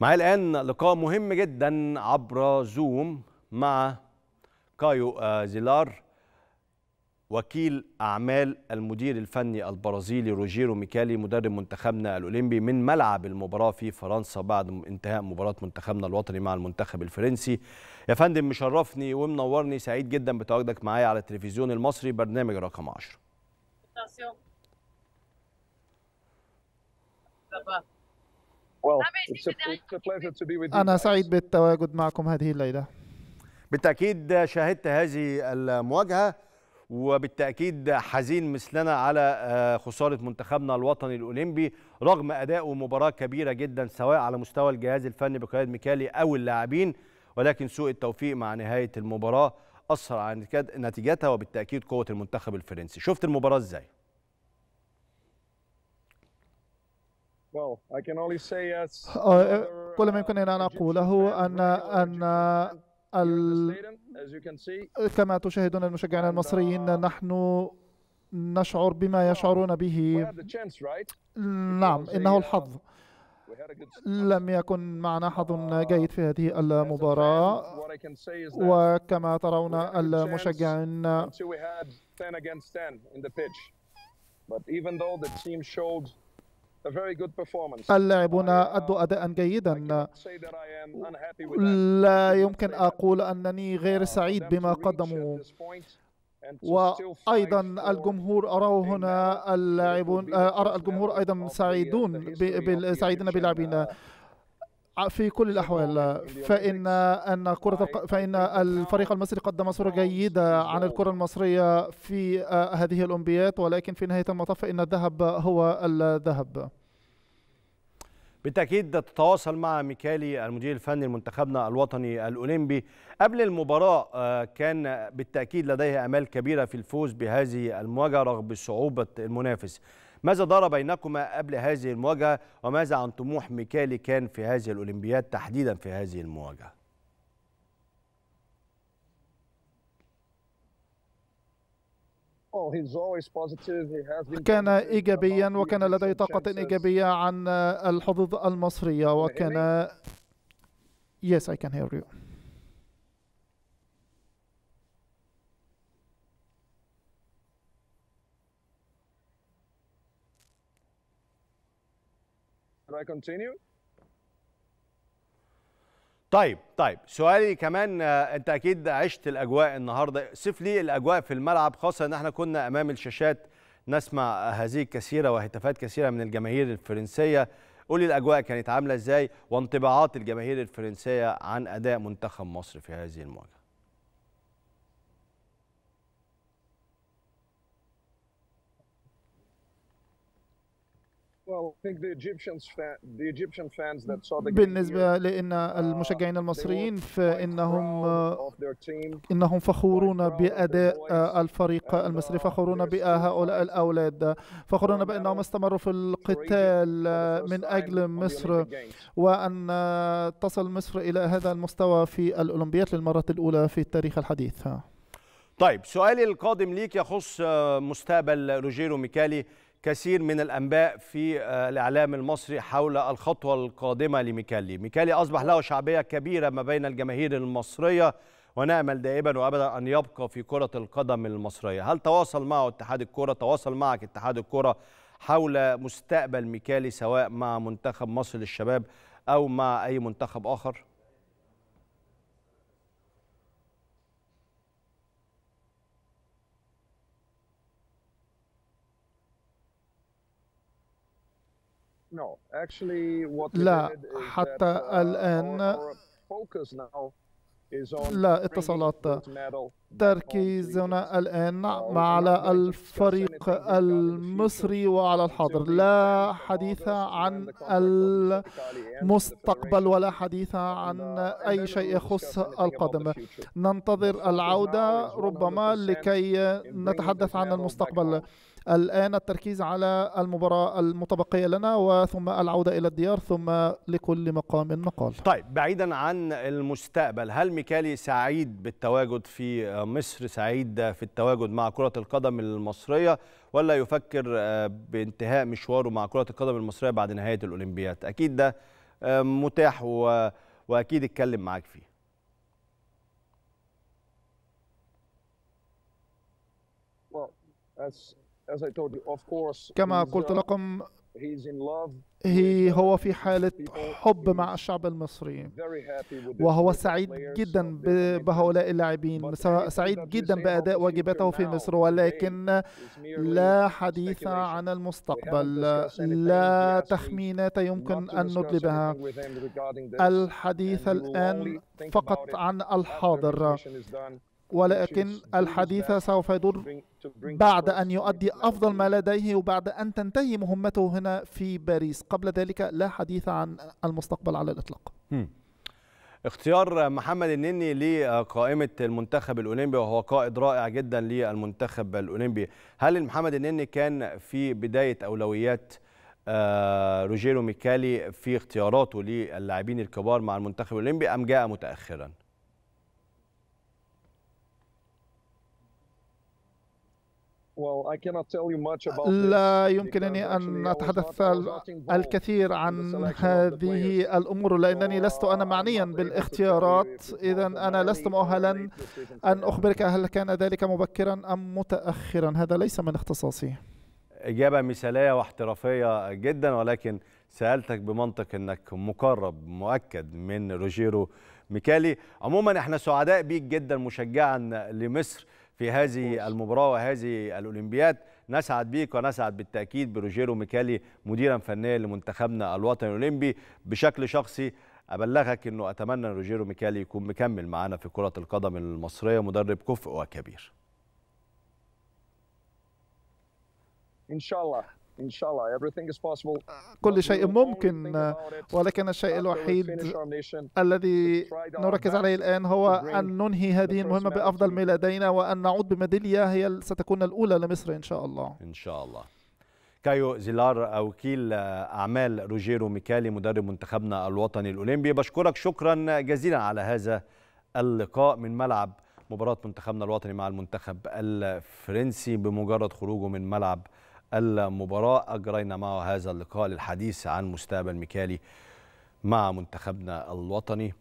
معايا الآن لقاء مهم جدا عبر زوم مع كايو آه، زيلار وكيل أعمال المدير الفني البرازيلي روجيرو ميكالي مدرب منتخبنا الأولمبي من ملعب المباراة في فرنسا بعد انتهاء مباراة منتخبنا الوطني مع المنتخب الفرنسي يا فندم مشرفني ومنورني سعيد جدا بتواجدك معايا على التلفزيون المصري برنامج رقم 10 أنا سعيد بالتواجد معكم هذه الليلة. بالتأكيد شاهدت هذه المواجهة وبالتأكيد حزين مثلنا على آه، خسارة منتخبنا الوطني الأولمبي رغم أداء مباراة كبيرة جدا سواء على مستوى الجهاز الفني بقيادة ميكالي أو اللاعبين ولكن سوء التوفيق مع نهاية المباراة أثر على نتيجتها وبالتأكيد قوة المنتخب الفرنسي شفت المباراة إزاي؟ آه، كل ما يمكن أن uh, أقوله أن أن كما تشاهدون المشجعين المصريين uh, نحن نشعر بما يشعرون به نعم إنه الحظ لم يكن معنا حظ uh, جيد في هذه المباراة وكما ترون المشجعين اللاعبون uh, أدوا أداء جيدا لا يمكن أقول أنني غير سعيد بما قدموا وأيضا الجمهور أراه هنا اللاعبون آه، أرى الجمهور أيضا سعيدون سعيدين بلعبنا uh, آه، في كل الأحوال آه، فإن أن كرة فإن الفريق المصري قدم صورة جيدة عن الكرة المصرية في آه، هذه الأولمبياد ولكن في نهاية المطاف فإن الذهب هو الذهب بالتأكيد تتواصل مع ميكالي المدير الفني لمنتخبنا الوطني الأولمبي قبل المباراة كان بالتأكيد لديه أمال كبيرة في الفوز بهذه المواجهة رغم صعوبة المنافس ماذا دار بينكما قبل هذه المواجهة وماذا عن طموح ميكالي كان في هذه الأولمبياد تحديدا في هذه المواجهة oh, كان إيجابيا وكان لديه طاقة إيجابية عن الحظوظ المصرية وكان Yes, I can hear you. I continue? طيب طيب سؤالي كمان آه، انت اكيد عشت الاجواء النهارده صف لي الاجواء في الملعب خاصه ان احنا كنا امام الشاشات نسمع هذه كثيره وهتافات كثيره من الجماهير الفرنسيه قول لي الاجواء كانت عامله ازاي وانطباعات الجماهير الفرنسيه عن اداء منتخب مصر في هذه المواجهه بالنسبة لأن uh, المشجعين المصريين فإنهم إنهم uh, فخورون بأداء uh, الفريق المصري فخورون بهؤلاء الأولاد فخورون بأنهم استمروا في القتال من أجل مصر وأن تصل مصر إلى هذا المستوى في الأولمبياد للمرة الأولى في التاريخ الحديث طيب سؤالي القادم ليك يخص آه، مستقبل روجيرو ميكالي كثير من الأنباء في آه، الإعلام المصري حول الخطوة القادمة لميكالي ميكالي أصبح له شعبية كبيرة ما بين الجماهير المصرية ونأمل دائما وأبدا أن يبقى في كرة القدم المصرية هل تواصل معه اتحاد الكرة تواصل معك اتحاد الكرة حول مستقبل ميكالي سواء مع منتخب مصر للشباب أو مع أي منتخب آخر؟ لا حتى uh, الآن لا اتصالات تركيزنا الآن على الفريق المصري وعلى الحاضر لا حديث عن المستقبل ولا حديث عن أي شيء يخص القادم ننتظر العودة ربما لكي نتحدث عن المستقبل الآن التركيز على المباراة المتبقية لنا وثم العودة إلى الديار ثم لكل مقام مقال طيب بعيدا عن المستقبل هل ميكالي سعيد بالتواجد في مصر سعيد في التواجد مع كرة القدم المصرية ولا يفكر آه، بانتهاء مشواره مع كرة القدم المصرية بعد نهاية الأولمبياد أكيد ده آه، متاح و... وأكيد اتكلم معاك فيه كما قلت uh, لكم Uh, هو في حالة حب مع الشعب المصري وهو سعيد جدا بهؤلاء اللاعبين سعيد جدا بأداء واجباته في مصر ولكن لا حديث عن المستقبل لا تخمينات يمكن أن ندلبها الحديث الآن فقط عن الحاضر ولكن الحديث سوف يدور بعد أن يؤدي أفضل ما لديه وبعد أن تنتهي مهمته هنا في باريس قبل ذلك لا حديث عن المستقبل على الإطلاق اختيار محمد النني لقائمة المنتخب الأولمبي وهو قائد رائع جدا للمنتخب الأولمبي هل محمد النني كان في بداية أولويات آه، روجيرو ميكالي في اختياراته للاعبين الكبار مع المنتخب الأولمبي أم جاء متأخراً؟ لا يمكنني أن أتحدث الكثير عن هذه الأمور لأنني لست أنا uh, معنيا بالاختيارات إذا أنا لست مؤهلا أن أخبرك هل كان ذلك مبكرا أم متأخرا هذا ليس من اختصاصي إجابة مثالية واحترافية جدا ولكن سألتك بمنطق أنك مقرب مؤكد من روجيرو ميكالي عموما احنا سعداء بيك جدا مشجعا لمصر في هذه المباراة وهذه الأولمبياد نسعد بيك ونسعد بالتأكيد بروجيرو ميكالي مديرا فنيا لمنتخبنا الوطني الأولمبي بشكل شخصي أبلغك أنه أتمنى أن روجيرو ميكالي يكون مكمل معانا في كرة القدم المصرية مدرب كفء وكبير إن شاء الله إن شاء الله everything is possible. آه، كل شيء ممكن آه، ولكن الشيء الوحيد الذي نركز عليه الآن هو أن ننهي هذه المهمة بأفضل ما لدينا وأن نعود بميدالية هي ستكون الأولى لمصر إن شاء الله إن شاء الله كايو زيلار وكيل آه، أعمال روجيرو ميكالي مدرب منتخبنا الوطني الأولمبي بشكرك شكرا جزيلا على هذا اللقاء من ملعب مباراة منتخبنا الوطني مع المنتخب الفرنسي بمجرد خروجه من ملعب المباراة أجرينا معه هذا اللقاء للحديث عن مستقبل ميكالي مع منتخبنا الوطني